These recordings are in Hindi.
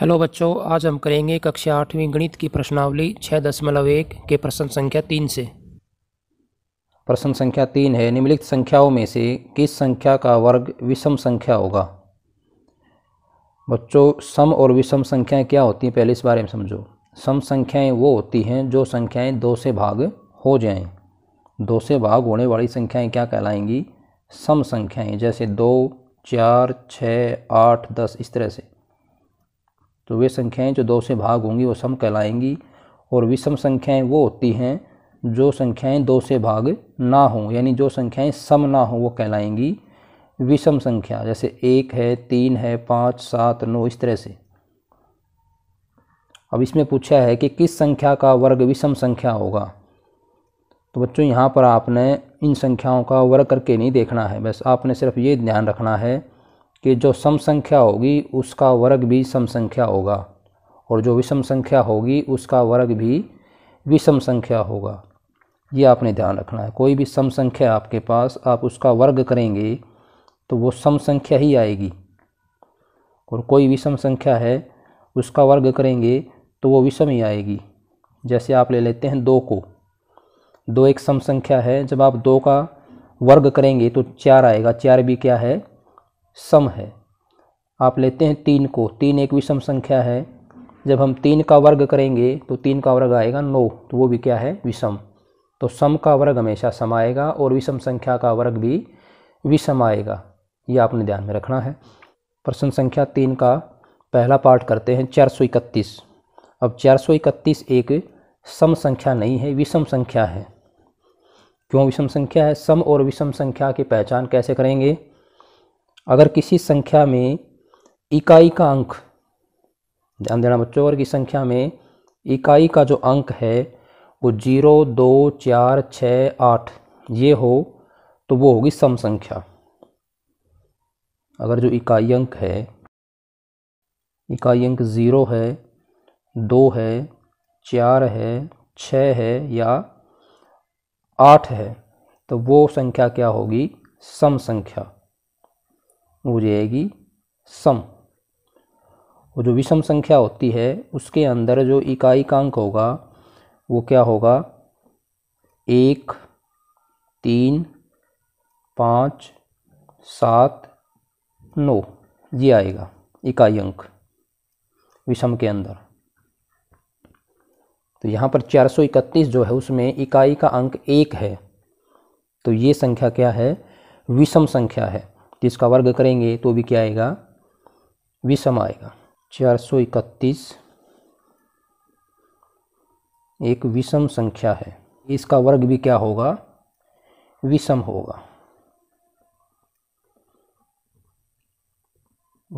हेलो बच्चों आज हम करेंगे कक्षा आठवीं गणित की प्रश्नावली छः दशमलव एक के प्रश्न संख्या तीन से प्रश्न संख्या तीन है निम्नलिखित संख्याओं में से किस संख्या का वर्ग विषम संख्या होगा बच्चों सम और विषम संख्याएं क्या होती हैं पहले इस बारे में समझो सम संख्याएं वो होती हैं जो संख्याएं दो से भाग हो जाएं दो से भाग होने वाली संख्याएँ क्या कहलाएंगी सम संख्याएँ जैसे दो चार छः आठ दस इस तरह से तो वे संख्याएं जो दो से भाग होंगी वो सम कहलाएंगी और विषम संख्याएं वो होती हैं जो संख्याएं दो से भाग ना हों यानी जो संख्याएं सम ना हों वो कहलाएंगी विषम संख्या जैसे एक है तीन है पाँच सात नौ इस तरह से अब इसमें पूछा है कि किस संख्या का वर्ग विषम संख्या होगा तो बच्चों यहाँ पर आपने इन संख्याओं का वर्ग करके नहीं देखना है बस आपने सिर्फ ये ध्यान रखना है कि जो सम संख्या होगी उसका वर्ग भी सम संख्या होगा और जो विषम संख्या होगी उसका वर्ग भी विषम संख्या होगा ये आपने ध्यान रखना है कोई भी सम संख्या आपके पास आप उसका वर्ग करेंगे तो वो सम संख्या ही आएगी और कोई विषम संख्या है उसका वर्ग करेंगे तो वो विषम ही आएगी जैसे आप ले लेते हैं दो को दो एक सम संख्या है जब आप दो का वर्ग करेंगे तो चार आएगा चार भी क्या है सम है आप लेते हैं तीन को तीन एक विषम संख्या है जब हम तीन का वर्ग करेंगे तो तीन का वर्ग आएगा नौ तो वो भी क्या है विषम तो सम का वर्ग हमेशा सम आएगा और विषम संख्या का वर्ग भी विषम आएगा ये आपने ध्यान में रखना है प्रश्न संख्या तीन का पहला पार्ट करते हैं चार सौ इकतीस अब चार सौ इकतीस एक सम संख्या नहीं है विषम संख्या है क्यों विषम संख्या है सम और विषम संख्या की पहचान कैसे करेंगे अगर किसी संख्या में इकाई का अंक ध्यान देना बच्चों वर्ग की संख्या में इकाई का जो अंक है वो जीरो दो चार छ आठ ये हो तो वो होगी सम संख्या अगर जो इकाई अंक है इकाई अंक ज़ीरो है दो है चार है छ है या आठ है तो वो संख्या क्या होगी सम संख्या हो जाएगी सम और जो विषम संख्या होती है उसके अंदर जो इकाई का अंक होगा वो क्या होगा एक तीन पाँच सात नौ ये आएगा इकाई अंक विषम के अंदर तो यहाँ पर 431 जो है उसमें इकाई का अंक एक है तो ये संख्या क्या है विषम संख्या है तीस वर्ग करेंगे तो भी क्या आएगा विषम आएगा चार सौ इकतीस एक विषम संख्या है इसका वर्ग भी क्या होगा विषम होगा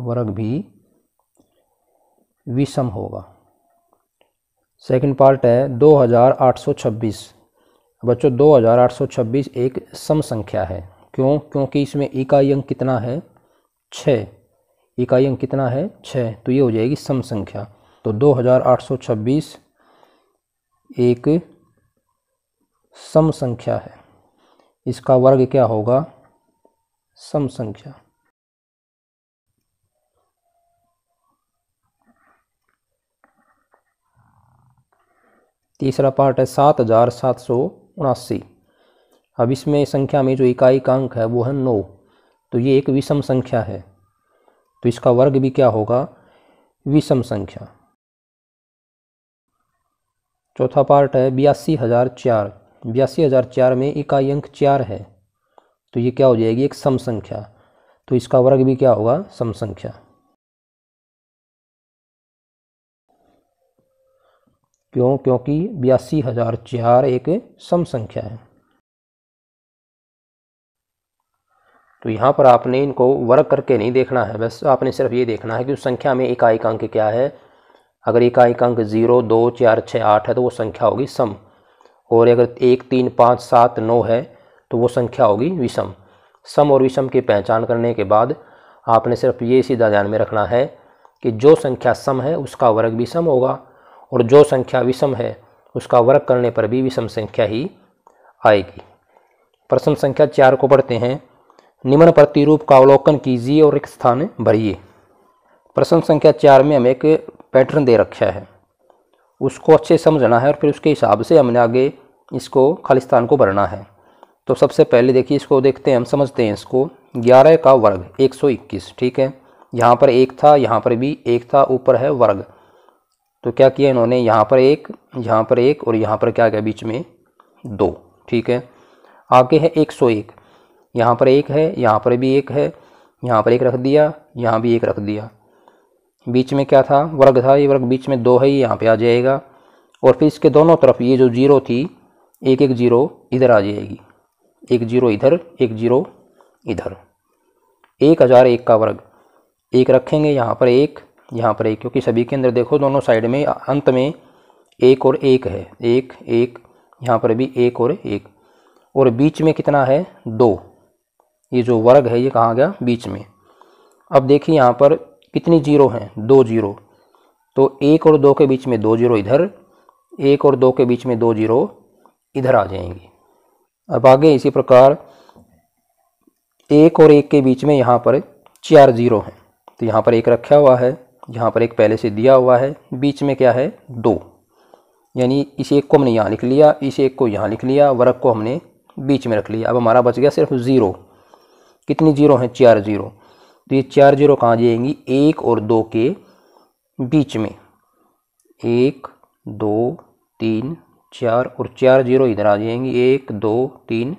वर्ग भी विषम होगा सेकंड पार्ट है 2826 बच्चों 2826 एक सम संख्या है क्यों क्योंकि इसमें इकाई अंक कितना है छः इकाई अंक कितना है छः तो ये हो जाएगी सम संख्या तो दो हज़ार आठ सौ छब्बीस एक सम संख्या है इसका वर्ग क्या होगा सम संख्या तीसरा पार्ट है सात हज़ार सात सौ उनासी अब इसमें संख्या में जो इकाई का अंक है वो है नौ तो ये एक विषम संख्या है तो इसका वर्ग भी क्या होगा विषम संख्या चौथा पार्ट है बयासी हज़ार चार बयासी हज़ार चार में इकाई अंक चार है तो ये क्या हो जाएगी एक सम संख्या तो इसका वर्ग भी क्या होगा सम संख्या क्यों क्योंकि बयासी हज़ार चार एक सम संख्या है तो यहाँ पर आपने इनको वर्क करके नहीं देखना है बस आपने सिर्फ ये देखना है कि उस संख्या में एकाएक अंक क्या है अगर एकाएक अंक ज़ीरो दो चार छः आठ है तो वो संख्या होगी सम और अगर एक तीन पाँच सात नौ है तो वो संख्या होगी विषम सम और विषम की पहचान करने के बाद आपने सिर्फ ये सीधा ध्यान में रखना है कि जो संख्या सम है उसका वर्ग भी सम होगा और जो संख्या विषम है उसका वर्ग करने पर भी विषम संख्या ही आएगी प्रश्न संख्या चार को पढ़ते हैं निम्न प्रतिरूप का अवलोकन कीजिए और एक स्थान भरिए प्रश्न संख्या चार में हमें एक पैटर्न दे रखा है उसको अच्छे समझना है और फिर उसके हिसाब से हमने आगे इसको खालिस्तान को भरना है तो सबसे पहले देखिए इसको देखते हैं हम समझते हैं इसको ग्यारह का वर्ग एक सौ इक्कीस ठीक है यहाँ पर एक था यहाँ पर भी एक था ऊपर है वर्ग तो क्या किया इन्होंने यहाँ पर एक यहाँ पर एक और यहाँ पर क्या क्या बीच में दो ठीक है आगे है एक सौ एक यहाँ पर एक है यहाँ पर भी एक है यहाँ पर एक रख दिया यहाँ भी एक रख दिया बीच में क्या था वर्ग था ये वर्ग बीच में दो है ये यहाँ पे आ जाएगा और फिर इसके दोनों तरफ ये जो जीरो थी एक एक जीरो इधर आ जाएगी एक जीरो इधर एक जीरो इधर एक हज़ार एक का वर्ग एक रखेंगे यहाँ पर एक यहाँ पर एक क्योंकि सभी के अंदर देखो दोनों साइड में अंत में एक और एक है एक एक यहाँ पर भी एक और एक और बीच में कितना है दो ये जो वर्ग है ये कहाँ गया बीच में अब देखिए यहाँ पर कितनी जीरो हैं दो जीरो तो एक और दो के बीच में दो जीरो इधर एक और दो के बीच में दो जीरो इधर आ जाएंगी अब आगे इसी प्रकार एक और एक के बीच में यहाँ पर चार जीरो हैं तो यहाँ पर एक रखा हुआ है यहाँ पर एक पहले से दिया हुआ है बीच में क्या है दो यानी इस एक को हमने यहाँ लिख लिया इस एक को यहाँ लिख लिया वर्ग को हमने बीच में रख लिया अब हमारा बच गया सिर्फ ज़ीरो कितनी जीरो हैं चार जीरो तो ये चार जीरो कहाँ जाएंगी एक और दो के बीच में एक दो तीन चार और चार जीरो इधर आ जाएंगी एक दो तीन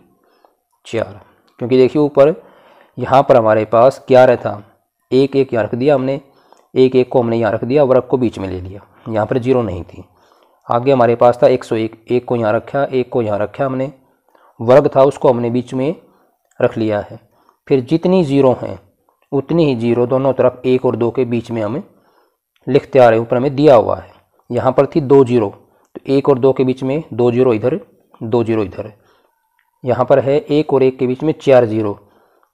चार क्योंकि देखिए ऊपर यहाँ पर हमारे पास क्या रहता एक एक यहाँ रख दिया हमने एक एक को हमने यहाँ रख दिया वर्ग को बीच में ले लिया यहाँ पर जीरो नहीं थी आगे हमारे पास था एक सौ एक एक को यहाँ रखा एक को यहाँ रखा हमने वर्ग था उसको हमने बीच में रख लिया है फिर जितनी ज़ीरो हैं उतनी ही ज़ीरो दोनों तरफ एक और दो के बीच में हमें लिखते आ रहे ऊपर हमें दिया हुआ है यहाँ पर थी दो जीरो तो एक और दो के बीच में दो जीरो इधर दो जीरो इधर यहाँ पर है एक और एक के बीच में चार जीरो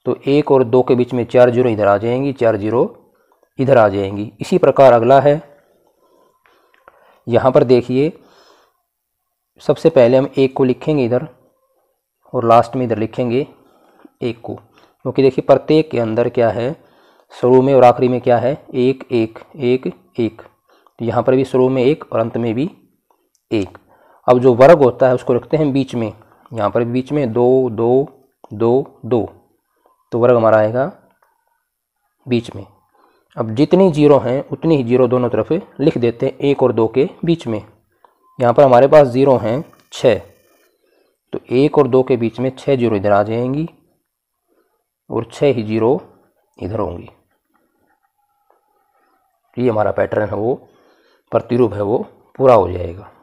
तो एक और दो के बीच में चार जीरो इधर आ जाएंगी चार जीरो इधर आ जाएंगी इसी प्रकार अगला है यहाँ पर देखिए सबसे पहले हम एक को लिखेंगे इधर और लास्ट में इधर लिखेंगे एक को क्योंकि देखिए प्रत्येक के अंदर क्या है शुरू में और आखिरी में क्या है एक एक एक एक तो यहाँ पर भी शुरू में एक और अंत में भी एक अब जो वर्ग होता है उसको रखते हैं बीच में यहाँ पर बीच में दो दो दो दो तो वर्ग हमारा आएगा बीच में अब जितनी जीरो हैं उतनी ही जीरो दोनों तरफ लिख देते हैं एक और दो के बीच में यहाँ पर हमारे पास ज़ीरो हैं छः तो एक और दो के बीच में छः जीरो इधर आ जाएंगी और छः ही जीरो इधर होंगी ये हमारा पैटर्न है वो प्रतिरूप है वो पूरा हो जाएगा